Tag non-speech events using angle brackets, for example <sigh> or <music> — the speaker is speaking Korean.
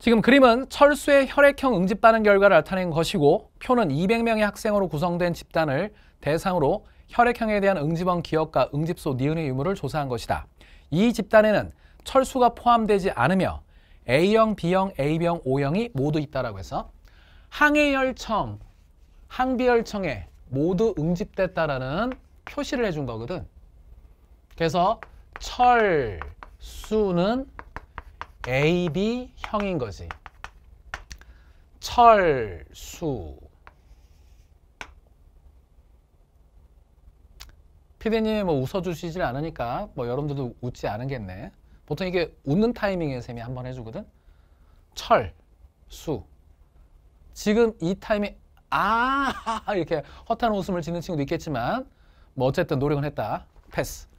지금 그림은 철수의 혈액형 응집 반응 결과를 나타낸 것이고 표는 200명의 학생으로 구성된 집단을 대상으로 혈액형에 대한 응집원 기억과 응집소 니은의 유무를 조사한 것이다. 이 집단에는 철수가 포함되지 않으며 A형, B형, A형, O형이 모두 있다라고 해서 항해혈청, 항비혈청에 모두 응집됐다라는 표시를 해준 거거든. 그래서 철수는 AB형인 거지. 철수 피디님이 뭐 웃어주시질 않으니까 뭐 여러분들도 웃지 않겠네 보통 이게 웃는 타이밍에 쌤이 한번 해주거든 철, 수 지금 이 타이밍 아 <laughs> 이렇게 허탄 웃음을 짓는 친구도 있겠지만 뭐 어쨌든 노력은 했다 패스